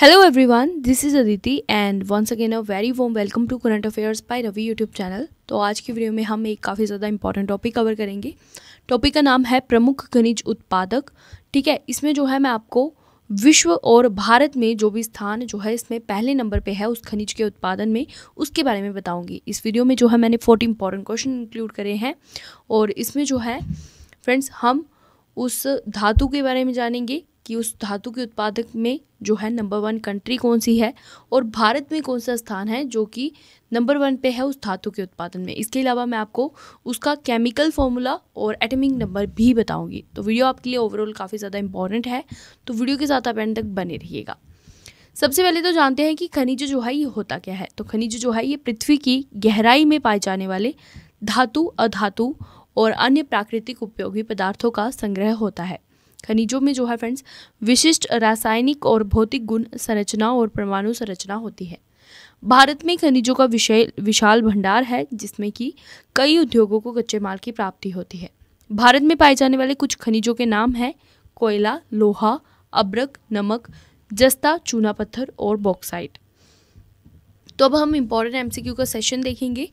hello everyone this is Aditi and once again a very warm welcome to current affairs by Ravi YouTube channel तो आज की video में हम एक काफ़ी ज़्यादा इंपॉर्टेंट टॉपिक कवर करेंगे टॉपिक का नाम है प्रमुख खनिज उत्पादक ठीक है इसमें जो है मैं आपको विश्व और भारत में जो भी स्थान जो है इसमें पहले नंबर पे है उस खनिज के उत्पादन में उसके बारे में बताऊंगी इस वीडियो में जो है मैंने फोर्टी इंपॉर्टेंट क्वेश्चन इंक्लूड करे हैं और इसमें जो है फ्रेंड्स हम उस धातु के बारे में जानेंगे कि उस धातु के उत्पादक में जो है नंबर वन कंट्री कौन सी है और भारत में कौन सा स्थान है जो कि नंबर वन पे है उस धातु के उत्पादन में इसके अलावा मैं आपको उसका केमिकल फॉर्मूला और एटमिक नंबर भी बताऊंगी तो वीडियो आपके लिए ओवरऑल काफ़ी ज़्यादा इंपॉर्टेंट है तो वीडियो के साथ आप एंड तक बने रहिएगा सबसे पहले तो जानते हैं कि खनिज जो है ये होता क्या है तो खनिज जो है ये पृथ्वी की गहराई में पाए जाने वाले धातु अधातु और अन्य प्राकृतिक उपयोगी पदार्थों का संग्रह होता है खनिजों में जो है फ्रेंड्स विशिष्ट रासायनिक और भौतिक गुण संरचना और परमाणु संरचना होती है भारत में खनिजों का विषय विशाल भंडार है जिसमें कि कई उद्योगों को कच्चे माल की प्राप्ति होती है भारत में पाए जाने वाले कुछ खनिजों के नाम हैं कोयला लोहा अब्रक नमक जस्ता चूना पत्थर और बॉक्साइट तो अब हम इम्पोर्टेंट एमसीक्यू का सेशन देखेंगे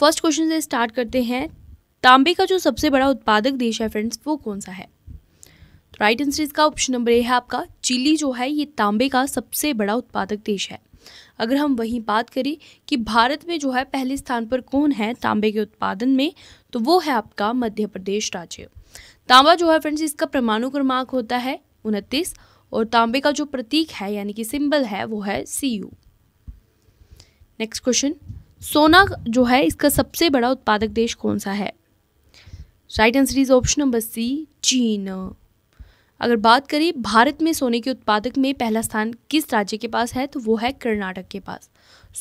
फर्स्ट क्वेश्चन से स्टार्ट करते हैं तांबे का जो सबसे बड़ा उत्पादक देश है फ्रेंड्स वो कौन सा है राइट आंसर इसका ऑप्शन नंबर ए है आपका चिली जो है ये तांबे का सबसे बड़ा उत्पादक देश है अगर हम वहीं बात करें कि भारत में जो है पहले स्थान पर कौन है तांबे के उत्पादन में तो वो है आपका मध्य प्रदेश राज्य तांबा जो है फ्रेंड्स इसका परमाणु क्रमांक होता है उनतीस और तांबे का जो प्रतीक है यानी कि सिंबल है वो है सी यू नेक्स्ट क्वेश्चन सोना जो है इसका सबसे बड़ा उत्पादक देश कौन सा है right answer is option number C चीन अगर बात करें भारत में सोने के उत्पादक में पहला स्थान किस राज्य के पास है तो वो है कर्नाटक के पास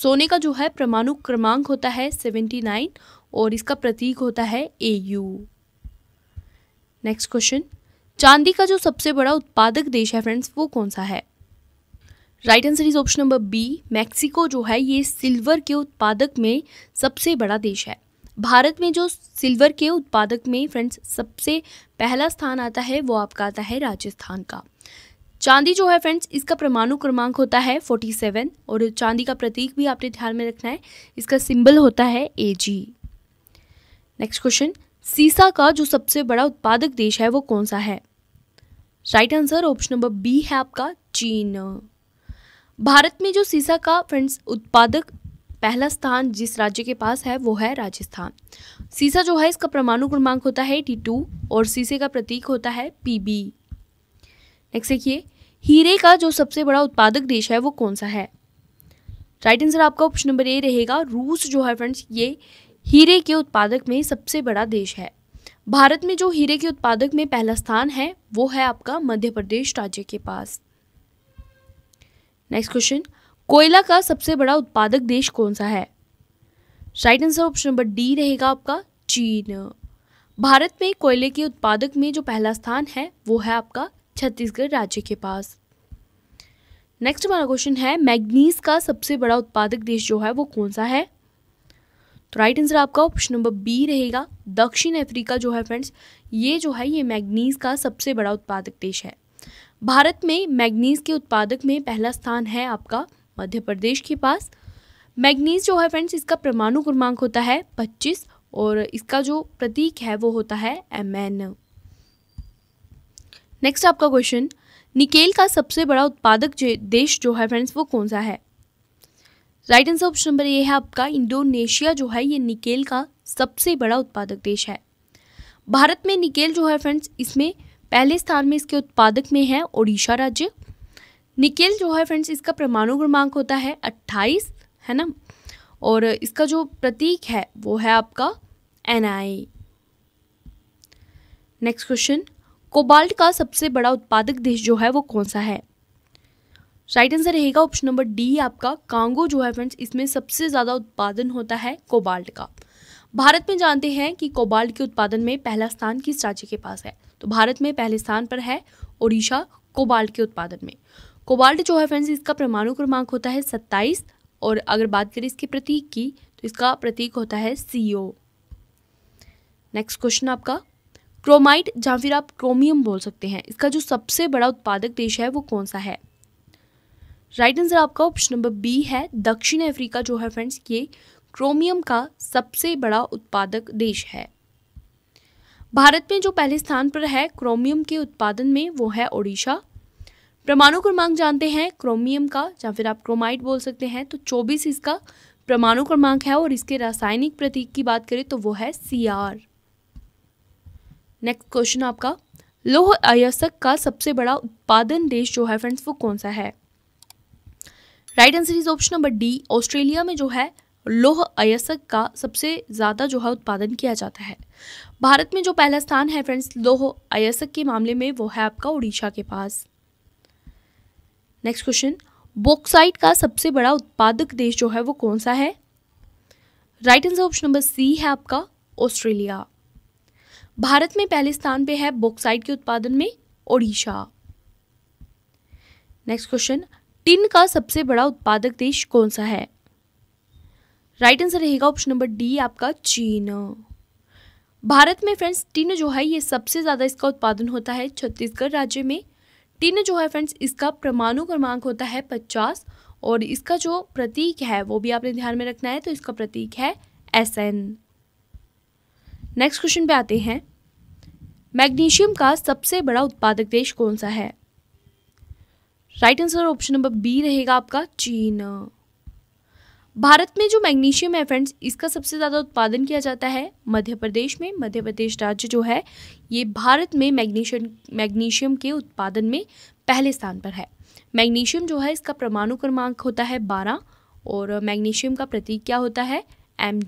सोने का जो है परमाणु क्रमांक होता है सेवेंटी नाइन और इसका प्रतीक होता है ए यू नेक्स्ट क्वेश्चन चांदी का जो सबसे बड़ा उत्पादक देश है फ्रेंड्स वो कौन सा है right answer is option number B Mexico जो है ये सिल्वर के उत्पादक में सबसे बड़ा देश है भारत में जो सिल्वर के उत्पादक में फ्रेंड्स सबसे पहला स्थान आता है वो आपका आता है राजस्थान का चांदी जो है फ्रेंड्स इसका परमाणु क्रमांक होता है 47 और चांदी का प्रतीक भी आपने ध्यान में रखना है इसका सिंबल होता है ए जी नेक्स्ट क्वेश्चन सीसा का जो सबसे बड़ा उत्पादक देश है वो कौन सा है right answer option number B है आपका चीन भारत में जो सीसा का फ्रेंड्स उत्पादक पहला स्थान जिस राज्य के पास है वो है राजस्थान सीसा जो है इसका परमाणु क्रमांक होता है एटी टू और सीसे का प्रतीक होता है पी बी नेक्स्ट देखिए हीरे का जो सबसे बड़ा उत्पादक देश है वो कौन सा है राइट आंसर आपका ऑप्शन नंबर ए रहेगा रूस जो है फ्रेंड्स ये हीरे के उत्पादक में सबसे बड़ा देश है भारत में जो हीरे के उत्पादक में पहला स्थान है वो है आपका मध्य प्रदेश राज्य के पास नेक्स्ट क्वेश्चन कोयला का सबसे बड़ा उत्पादक देश कौन सा है right answer option number D रहेगा आपका चीन भारत में कोयले के उत्पादक में जो पहला स्थान है वो है आपका छत्तीसगढ़ राज्य के पास नेक्स्ट हमारा क्वेश्चन है मैग्नीज का सबसे बड़ा उत्पादक देश जो है वो कौन सा है तो राइट आंसर आपका ऑप्शन नंबर बी रहेगा दक्षिण अफ्रीका जो है फ्रेंड्स ये जो है ये मैग्नीज का सबसे बड़ा उत्पादक देश है भारत में मैग्नीज के उत्पादक में पहला स्थान है आपका मध्य प्रदेश के पास मैग्नीज जो है फ्रेंड्स इसका परमाणु क्रमांक होता है पच्चीस और इसका जो प्रतीक है वो होता है एम एन नेक्स्ट आपका क्वेश्चन निकेल का सबसे बड़ा उत्पादक देश जो है फ्रेंड्स वो कौन सा है राइट आंसर ऑप्शन नंबर ये है आपका इंडोनेशिया जो है ये निकेल का सबसे बड़ा उत्पादक देश है भारत में निकेल जो है फ्रेंड्स इसमें पहले स्थान में इसके उत्पादक में है ओडिशा राज्य निकेल जो है फ्रेंड्स इसका परमाणु क्रमांक होता है अट्ठाईस है ना और इसका जो प्रतीक है वो है आपका N I next question cobalt का सबसे बड़ा उत्पादक देश जो है वो कौन सा है राइट आंसर रहेगा ऑप्शन नंबर डी आपका कांगो जो है फ्रेंड्स इसमें सबसे ज़्यादा उत्पादन होता है कोबाल्ट का भारत में जानते हैं कि कोबाल्ट के उत्पादन में पहला स्थान किस राज्य के पास है तो भारत में पहले स्थान पर है ओडिशा कोबाल्ट के उत्पादन में कोबाल्ट जो है फ्रेंड्स इसका परमाणु क्रमांक होता है सत्ताईस और अगर बात करें इसके प्रतीक की तो इसका प्रतीक होता है सी ओ नेक्स्ट क्वेश्चन आपका क्रोमाइट या फिर आप क्रोमियम बोल सकते हैं इसका जो सबसे बड़ा उत्पादक देश है वो कौन सा है राइट आंसर आपका ऑप्शन नंबर बी है दक्षिण अफ्रीका जो है फ्रेंड्स ये क्रोमियम का सबसे बड़ा उत्पादक देश है भारत में जो पहले स्थान पर है क्रोमियम के उत्पादन में वो है ओडिशा परमाणु क्रमांक जानते हैं क्रोमियम का या फिर आप क्रोमाइट बोल सकते हैं तो चौबीस इसका परमाणु क्रमांक है और इसके रासायनिक प्रतीक की बात करें तो वो है सी आर नेक्स्ट क्वेश्चन आपका लोह अयस्क का सबसे बड़ा उत्पादन देश जो है फ्रेंड्स वो कौन सा है right answer is option number D Australia में जो है लोह अयस्क का सबसे ज़्यादा जो है उत्पादन किया जाता है भारत में जो पहला स्थान है फ्रेंड्स लोह अयस्क के मामले में वो है आपका उड़ीसा के पास नेक्स्ट क्वेश्चन बॉक्साइट का सबसे बड़ा उत्पादक देश जो है वो कौन सा है right answer option number C है आपका ऑस्ट्रेलिया भारत में पहले स्थान पे है बॉक्साइट के उत्पादन में ओडिशा नेक्स्ट क्वेश्चन टिन का सबसे बड़ा उत्पादक देश कौन सा है राइट आंसर रहेगा ऑप्शन नंबर डी आपका चीन भारत में फ्रेंड्स टिन जो है ये सबसे ज़्यादा इसका उत्पादन होता है छत्तीसगढ़ राज्य में टिन जो है फ्रेंड्स इसका परमाणु क्रमांक होता है पचास और इसका जो प्रतीक है वो भी आपने ध्यान में रखना है तो इसका प्रतीक है एस एन नेक्स्ट क्वेश्चन पे आते हैं मैग्नीशियम का सबसे बड़ा उत्पादक देश कौन सा है right answer option number B रहेगा आपका चीन भारत में जो मैग्नीशियम है फ्रेंड्स इसका सबसे ज़्यादा उत्पादन किया जाता है मध्य प्रदेश में मध्य प्रदेश राज्य जो है ये भारत में मैग्नीशियम मैग्नीशियम के उत्पादन में पहले स्थान पर है मैग्नीशियम जो है इसका परमाणु क्रमांक होता है बारह और मैग्नीशियम का प्रतीक क्या होता है एम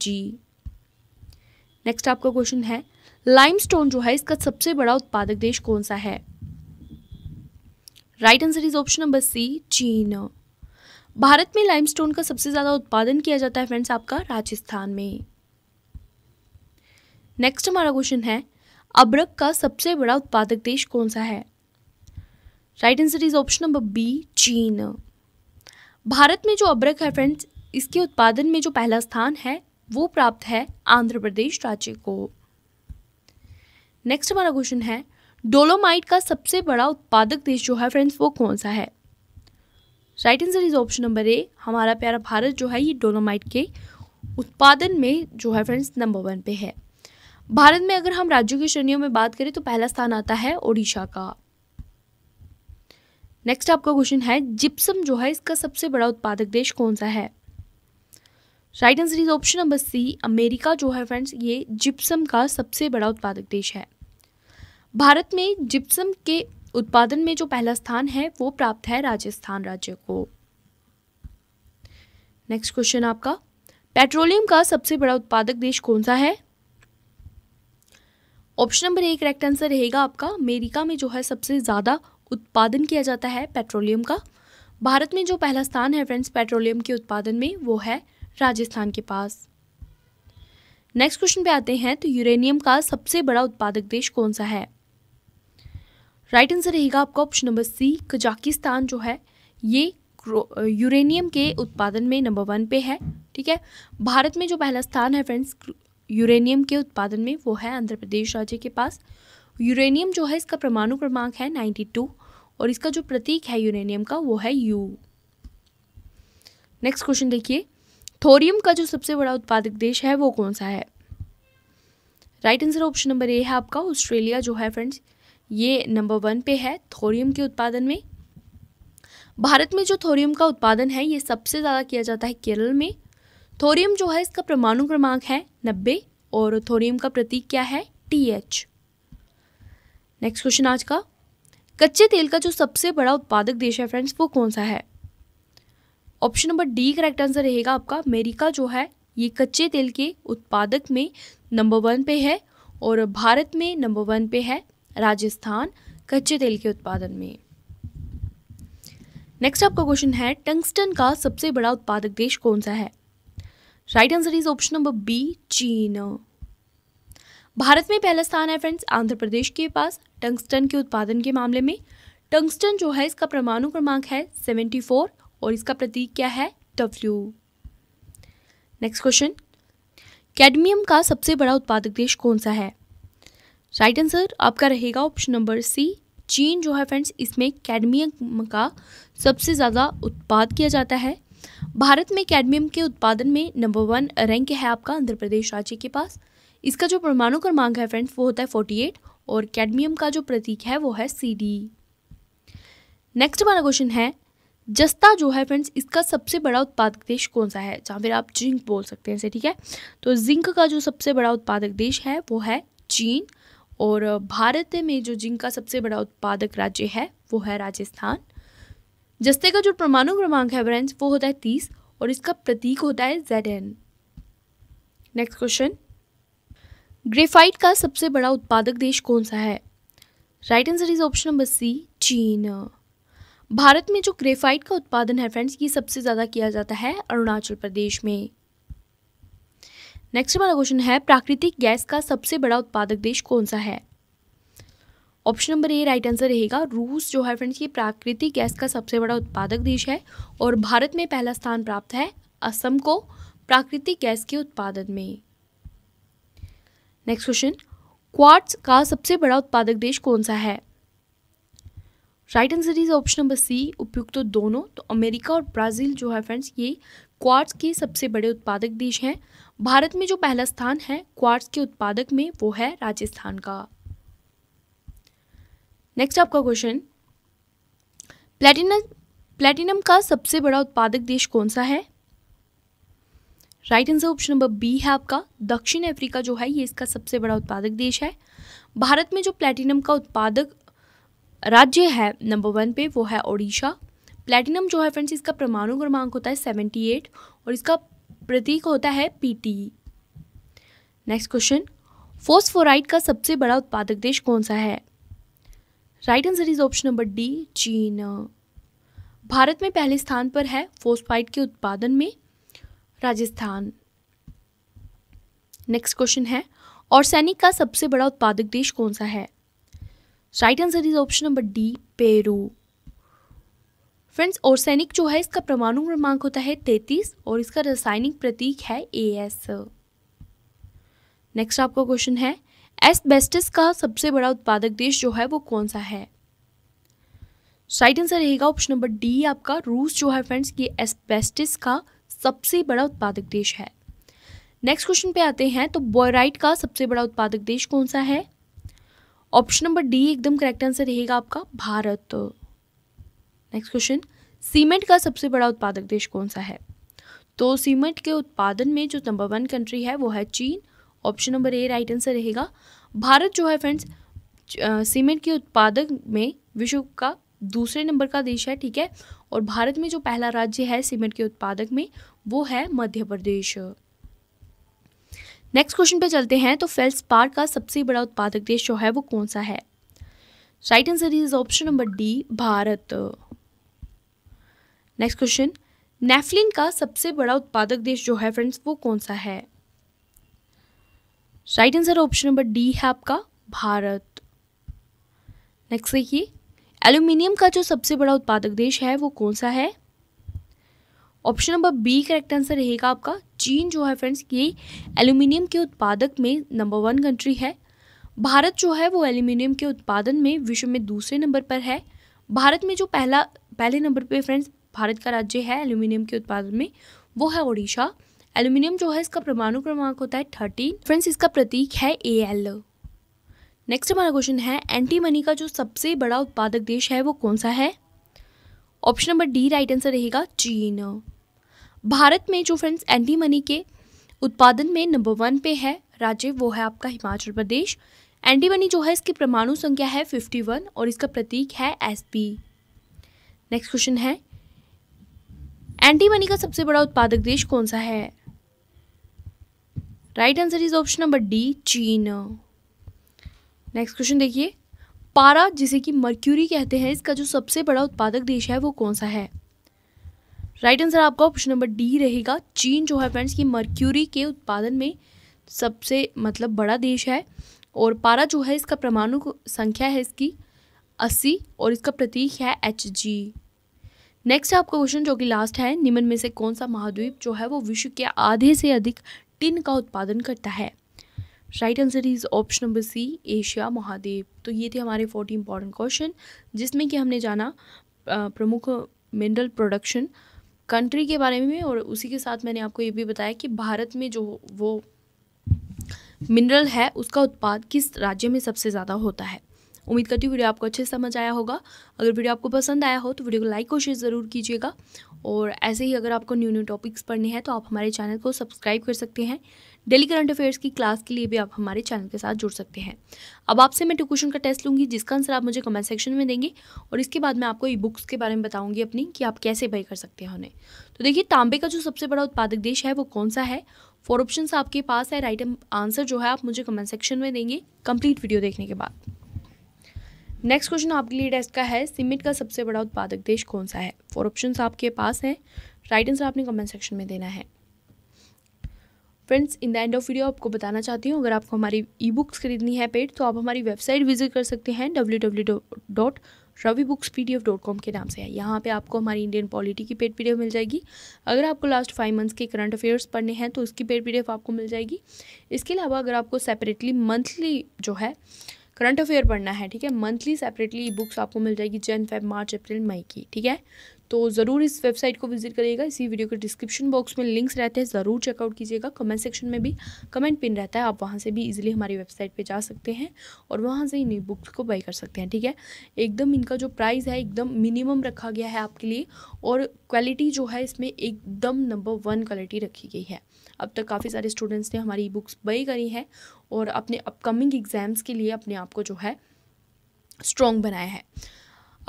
नेक्स्ट आपका क्वेश्चन है लाइमस्टोन जो है इसका सबसे बड़ा उत्पादक देश कौन सा है right answer is option number C चीन भारत में लाइमस्टोन का सबसे ज़्यादा उत्पादन किया जाता है फ्रेंड्स आपका राजस्थान में नेक्स्ट हमारा क्वेश्चन है अब्रक का सबसे बड़ा उत्पादक देश कौन सा है right answer is option number B चीन भारत में जो अब्रक है फ्रेंड्स इसके उत्पादन में जो पहला स्थान है वो प्राप्त है आंध्र प्रदेश राज्य को नेक्स्ट हमारा क्वेश्चन है डोलोमाइट का सबसे बड़ा उत्पादक देश जो है फ्रेंड्स वो कौन सा है right answer is option number A हमारा प्यारा भारत जो है ये डोलोमाइट के उत्पादन में जो है फ्रेंड्स नंबर वन पे है भारत में अगर हम राज्यों की श्रेणियों में बात करें तो पहला स्थान आता है ओडिशा का नेक्स्ट आपका क्वेश्चन है जिप्सम जो है इसका सबसे बड़ा उत्पादक देश कौन सा है right answer is option number C America जो है फ्रेंड्स ये जिप्सम का सबसे बड़ा उत्पादक देश है भारत में जिप्सम के उत्पादन में जो पहला स्थान है वो प्राप्त है राजस्थान राज्य को नेक्स्ट क्वेश्चन आपका पेट्रोलियम का सबसे बड़ा उत्पादक देश कौन सा है ऑप्शन नंबर एक करेक्ट आंसर रहेगा आपका अमेरिका में जो है सबसे ज़्यादा उत्पादन किया जाता है पेट्रोलियम का भारत में जो पहला स्थान है फ्रेंड्स पेट्रोलियम के उत्पादन में वो है राजस्थान के पास नेक्स्ट क्वेश्चन पे आते हैं तो यूरेनियम का सबसे बड़ा उत्पादक देश कौन सा है राइट आंसर रहेगा आपका ऑप्शन नंबर सी कजाकिस्तान जो है ये यूरेनियम के उत्पादन में नंबर वन पे है ठीक है भारत में जो पहला स्थान है फ्रेंड्स यूरेनियम के उत्पादन में वो है आंध्र प्रदेश राज्य के पास यूरेनियम जो है इसका परमाणु क्रमांक है नाइन्टी टू और इसका जो प्रतीक है यूरेनियम का वो है यू नेक्स्ट क्वेश्चन देखिए थोरियम का जो सबसे बड़ा उत्पादक देश है वो कौन सा है right answer option number A है आपका ऑस्ट्रेलिया जो है फ्रेंड्स ये नंबर वन पे है थोरियम के उत्पादन में भारत में जो थोरियम का उत्पादन है ये सबसे ज़्यादा किया जाता है केरल में थोरियम जो है इसका परमाणु क्रमांक है नब्बे और थोरियम का प्रतीक क्या है टी एच नेक्स्ट क्वेश्चन आज का कच्चे तेल का जो सबसे बड़ा उत्पादक देश है फ्रेंड्स वो कौन सा है option number D correct answer रहेगा आपका अमेरिका जो है ये कच्चे तेल के उत्पादक में नंबर वन पे है और भारत में नंबर वन पे है राजस्थान कच्चे तेल के उत्पादन में नेक्स्ट आपका क्वेश्चन है टंगस्टन का सबसे बड़ा उत्पादक देश कौन सा है right answer is option number B चीन भारत में पहला स्थान है फ्रेंड्स आंध्र प्रदेश के पास टंगस्टन के उत्पादन के मामले में टंगस्टन जो है इसका परमाणु क्रमांक है 74 और इसका प्रतीक क्या है डब्ल्यू नेक्स्ट क्वेश्चन कैडमियम का सबसे बड़ा उत्पादक देश कौन सा है राइट आंसर आपका रहेगा ऑप्शन नंबर सी चीन जो है फ्रेंड्स इसमें कैडमियम का सबसे ज़्यादा उत्पाद किया जाता है भारत में कैडमियम के उत्पादन में नंबर वन रैंक है आपका आंध्र प्रदेश राज्य के पास इसका जो परमाणु क्रमांक है फ्रेंड्स वो होता है फोर्टी एट और कैडमियम का जो प्रतीक है वो है सी डी नेक्स्ट हमारा क्वेश्चन है जस्ता जो है फ्रेंड्स इसका सबसे बड़ा उत्पादक देश कौन सा है जहाँ फिर आप जिंक बोल सकते हैं ठीक है तो जिंक का जो सबसे बड़ा उत्पादक देश है वो है चीन और भारत में जो जिंक का सबसे बड़ा उत्पादक राज्य है वो है राजस्थान जस्ते का जो परमाणु क्रमांक है फ्रेंड्स वो होता है तीस और इसका प्रतीक होता है Z N next question graphite का सबसे बड़ा उत्पादक देश कौन सा है right answer is option number C चीन भारत में जो ग्रेफाइट का उत्पादन है फ्रेंड्स ये सबसे ज़्यादा किया जाता है अरुणाचल प्रदेश में नेक्स्ट हमारा क्वेश्चन है प्राकृतिक गैस का सबसे बड़ा उत्पादक देश कौन सा है option number A right answer रहेगा रूस जो है फ्रेंड्स ये प्राकृतिक गैस का सबसे बड़ा उत्पादक देश है और भारत में पहला स्थान प्राप्त है असम को प्राकृतिक गैस के उत्पादन में नेक्स्ट क्वेश्चन क्वार्ट्स का सबसे बड़ा उत्पादक देश कौन सा है right answer is option number C उपयुक्त तो दोनों तो अमेरिका और ब्राज़ील जो है फ्रेंड्स ये क्वार्ट्स के सबसे बड़े उत्पादक देश हैं भारत में जो पहला स्थान है क्वार्ट्स के उत्पादक में वो है राजस्थान का नेक्स्ट आपका क्वेश्चन प्लेटिनम प्लेटिनम का सबसे बड़ा उत्पादक देश कौन सा है right answer option number B है आपका दक्षिण अफ्रीका जो है ये इसका सबसे बड़ा उत्पादक देश है भारत में जो प्लेटिनम का उत्पादक राज्य है नंबर वन पे वो है ओडिशा प्लेटिनम जो है फ्रेंड्स इसका परमाणु क्रमांक होता है सेवेंटी एट और इसका प्रतीक होता है पीटी नेक्स्ट क्वेश्चन फोस्फोराइट का सबसे बड़ा उत्पादक देश कौन सा है right answer is option number D चीन भारत में पहले स्थान पर है फोस्फाइट के उत्पादन में राजस्थान नेक्स्ट क्वेश्चन है और सैनिक का सबसे बड़ा उत्पादक देश कौन सा है right answer is option number D Peru friends और सैनिक जो है इसका परमाणु क्रमांक होता है तैतीस और इसका रासायनिक प्रतीक है ए एस नेक्स्ट आपका क्वेश्चन है एसबेस्टस का सबसे बड़ा उत्पादक देश जो है वो कौन सा है साइड आंसर रहेगा ऑप्शन नंबर डी आपका रूस जो है फ्रेंड्स ये एसबेस्टिस का सबसे बड़ा उत्पादक देश है नेक्स्ट क्वेश्चन पे आते हैं तो बोराइट का सबसे बड़ा उत्पादक देश कौन सा है ऑप्शन नंबर डी एकदम करेक्ट आंसर रहेगा आपका भारत नेक्स्ट क्वेश्चन सीमेंट का सबसे बड़ा उत्पादक देश कौन सा है तो सीमेंट के उत्पादन में जो नंबर वन कंट्री है वो है चीन option number A right answer रहेगा भारत जो है फ्रेंड्स सीमेंट के उत्पादक में विश्व का दूसरे नंबर का देश है ठीक है और भारत में जो पहला राज्य है सीमेंट के उत्पादक में वो है मध्य प्रदेश नेक्स्ट क्वेश्चन पे चलते हैं तो फेल्स पार्क का सबसे बड़ा उत्पादक देश जो है वो कौन सा है right answer is option number D Bharat next question nepheline का सबसे बड़ा उत्पादक देश जो है फ्रेंड्स वो कौन सा है right answer option number D है आपका भारत नेक्स्ट देखिए एल्यूमिनियम का जो सबसे बड़ा उत्पादक देश है वो कौन सा है option number B correct answer रहेगा आपका चीन जो है फ्रेंड्स ये एल्यूमिनियम के उत्पादक में नंबर वन कंट्री है भारत जो है वो एल्यूमिनियम के उत्पादन में विश्व में दूसरे नंबर पर है भारत में जो पहला पहले नंबर पे फ्रेंड्स भारत का राज्य है एल्यूमिनियम के उत्पादन में वो है ओडिशा एल्यूमिनियम जो है इसका परमाणु क्रमांक होता है थर्टीन फ्रेंड्स इसका प्रतीक है ए एल नेक्स्ट हमारा क्वेश्चन है एंटी मनी का जो सबसे बड़ा उत्पादक देश है वो कौन सा है option number D right answer रहेगा चीन भारत में जो फ्रेंड्स एंटी मनी के उत्पादन में नंबर वन पे है राज्य वो है आपका हिमाचल प्रदेश एंटी मनी जो है इसकी परमाणु संख्या है फिफ्टी वन और इसका प्रतीक है एस नेक्स्ट क्वेश्चन है एंटी मनी का सबसे बड़ा उत्पादक देश कौन सा है right answer is option number D चीन नेक्स्ट क्वेश्चन देखिए पारा जिसे कि मर्क्यूरी कहते हैं इसका जो सबसे बड़ा उत्पादक देश है वो कौन सा है राइट आंसर आपका ऑप्शन नंबर डी रहेगा चीन जो है फ्रेंड्स की मर्क्यूरी के उत्पादन में सबसे मतलब बड़ा देश है और पारा जो है इसका परमाणु संख्या है इसकी अस्सी और इसका प्रतीक है एच जी नेक्स्ट आपका क्वेश्चन जो कि लास्ट है निम्न में से कौन सा महाद्वीप जो है वो विश्व के आधे से अधिक टिन का उत्पादन करता है right answer is option number C Asia महाद्वीप तो ये थे हमारे फोर्टी इंपॉर्टेंट क्वेश्चन जिसमें कि हमने जाना प्रमुख मिनरल प्रोडक्शन कंट्री के बारे में और उसी के साथ मैंने आपको ये भी बताया कि भारत में जो वो मिनरल है उसका उत्पाद किस राज्य में सबसे ज़्यादा होता है उम्मीद करती हूँ वीडियो आपको अच्छे से समझ आया होगा अगर वीडियो आपको पसंद आया हो तो वीडियो को लाइक और शेयर ज़रूर कीजिएगा और ऐसे ही अगर आपको न्यू न्यू टॉपिक्स पढ़ने हैं तो आप हमारे चैनल को सब्सक्राइब कर सकते हैं डेली करंट अफेयर्स की क्लास के लिए भी आप हमारे चैनल के साथ जुड़ सकते हैं अब आपसे मैं टू क्वेश्चन का टेस्ट लूँगी जिसका आंसर आप मुझे कमेंट सेक्शन में देंगे और इसके बाद मैं आपको ई बुक्स के बारे में बताऊँगी अपनी कि आप कैसे बाई कर सकते हैं उन्हें तो देखिए तांबे का जो सबसे बड़ा उत्पादक देश है वो कौन सा है फोर ऑप्शन आपके पास है राइट आंसर जो है आप मुझे कमेंट सेक्शन में देंगे कंप्लीट वीडियो देखने के बाद नेक्स्ट क्वेश्चन आपके लिए डेस्क का है सीमेंट का सबसे बड़ा उत्पादक देश कौन सा है फोर ऑप्शंस आपके पास हैं राइट आंसर आपने कमेंट सेक्शन में देना है friends in the end of video आपको बताना चाहती हूँ अगर आपको हमारी ई बुक्स खरीदनी है पेड तो आप हमारी वेबसाइट विजिट कर सकते हैं W W dot Ravi books P D F dot com के नाम से है यहाँ पे आपको हमारी इंडियन पॉलिटी की पेड पीडीएफ मिल जाएगी अगर आपको लास्ट फाइव मंथ्स के करंट अफेयर्स पढ़ने हैं तो उसकी पेड पीडीएफ आपको मिल जाएगी इसके अलावा अगर आपको सेपरेटली मंथली जो है करंट अफेयर पढ़ना है ठीक है मंथली सेपरेटली बुक्स आपको मिल जाएगी जन फेब मार्च अप्रैल मई की ठीक है तो ज़रूर इस वेबसाइट को विजिट करिएगा इसी वीडियो के डिस्क्रिप्शन बॉक्स में लिंक्स रहते हैं ज़रूर चेकआउट कीजिएगा कमेंट सेक्शन में भी कमेंट पिन रहता है आप वहाँ से भी इजीली हमारी वेबसाइट पे जा सकते हैं और वहाँ से इन ई बुक्स को बाई कर सकते हैं ठीक है एकदम इनका जो प्राइस है एकदम मिनिमम रखा गया है आपके लिए और क्वालिटी जो है इसमें एकदम नंबर वन क्वालिटी रखी गई है अब तक काफ़ी सारे स्टूडेंट्स ने हमारी ई बुक्स बाई करी हैं और अपने अपकमिंग एग्ज़ाम्स के लिए अपने आप को जो है स्ट्रॉन्ग बनाया है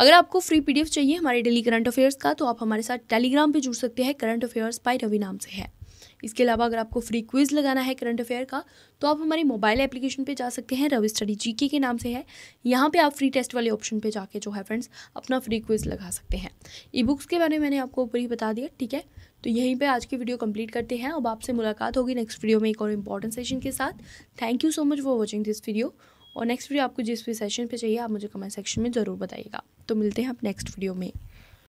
अगर आपको फ्री पीडीएफ चाहिए हमारे डेली करंट अफेयर्स का तो आप हमारे साथ टेलीग्राम पे जुड़ सकते हैं करंट अफेयर्स बाय रवि नाम से है इसके अलावा अगर आपको फ्री क्विज लगाना है करंट अफेयर का तो आप हमारे मोबाइल एप्लीकेशन पे जा सकते हैं रवि स्टडी जी के नाम से है यहाँ पे आप फ्री टेस्ट वाले ऑप्शन पे जाके जो है फ्रेंड्स अपना फ्री क्विज लगा सकते हैं ई बुक्स के बारे में मैंने आपको ऊपर ही बता दिया ठीक है तो यहीं पे आज की वीडियो कंप्लीट करते हैं अब आपसे मुलाकात होगी नेक्स्ट वीडियो में एक और इम्पॉर्टेंट सेशन के साथ thank you so much for watching this video और नेक्स्ट वीडियो आपको जिस भी सेशन पे चाहिए आप मुझे कमेंट सेक्शन में ज़रूर बताइएगा तो मिलते हैं आप नेक्स्ट वीडियो में